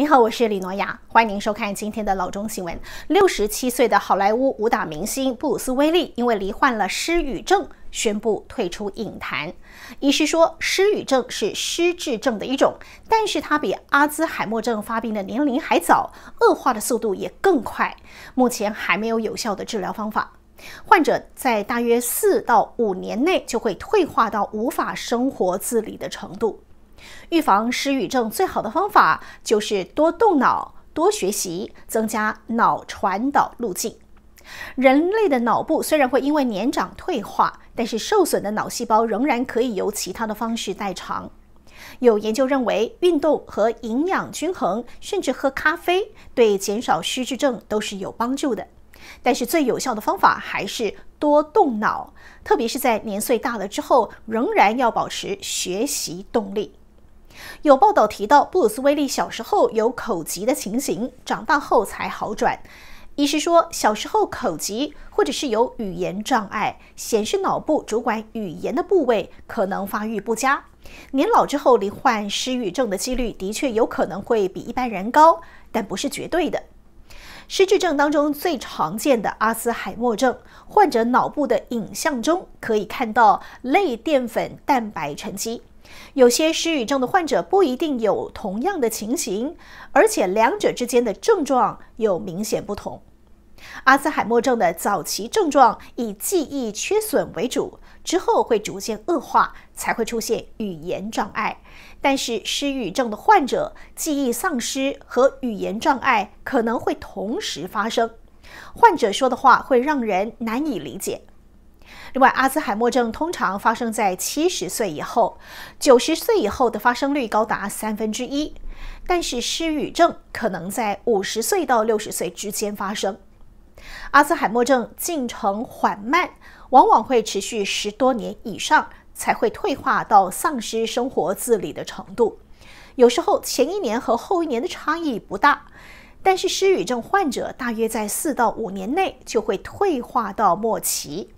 你好，我是李诺雅，欢迎您收看今天的《老中新闻》。六十七岁的好莱坞武打明星布鲁斯·威利因为罹患了失语症，宣布退出影坛。医师说，失语症是失智症的一种，但是它比阿兹海默症发病的年龄还早，恶化的速度也更快。目前还没有有效的治疗方法，患者在大约四到五年内就会退化到无法生活自理的程度。预防失语症最好的方法就是多动脑、多学习，增加脑传导路径。人类的脑部虽然会因为年长退化，但是受损的脑细胞仍然可以由其他的方式代偿。有研究认为，运动和营养均衡，甚至喝咖啡，对减少失智症都是有帮助的。但是最有效的方法还是多动脑，特别是在年岁大了之后，仍然要保持学习动力。有报道提到，布鲁斯·威利小时候有口疾的情形，长大后才好转。医师说，小时候口疾或者是有语言障碍，显示脑部主管语言的部位可能发育不佳。年老之后罹患失语症的几率的确有可能会比一般人高，但不是绝对的。失智症当中最常见的阿兹海默症，患者脑部的影像中可以看到类淀粉蛋白沉积。有些失语症的患者不一定有同样的情形，而且两者之间的症状有明显不同。阿兹海默症的早期症状以记忆缺损为主，之后会逐渐恶化，才会出现语言障碍。但是失语症的患者，记忆丧失和语言障碍可能会同时发生，患者说的话会让人难以理解。另外，阿兹海默症通常发生在七十岁以后，九十岁以后的发生率高达三分之一。但是失语症可能在五十岁到六十岁之间发生。阿兹海默症进程缓慢，往往会持续十多年以上才会退化到丧失生活自理的程度。有时候前一年和后一年的差异不大，但是失语症患者大约在四到五年内就会退化到末期。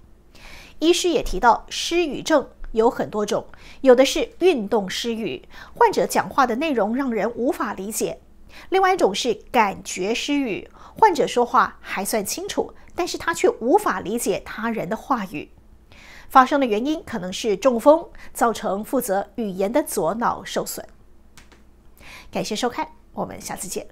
医师也提到，失语症有很多种，有的是运动失语，患者讲话的内容让人无法理解；另外一种是感觉失语，患者说话还算清楚，但是他却无法理解他人的话语。发生的原因可能是中风造成负责语言的左脑受损。感谢收看，我们下次见。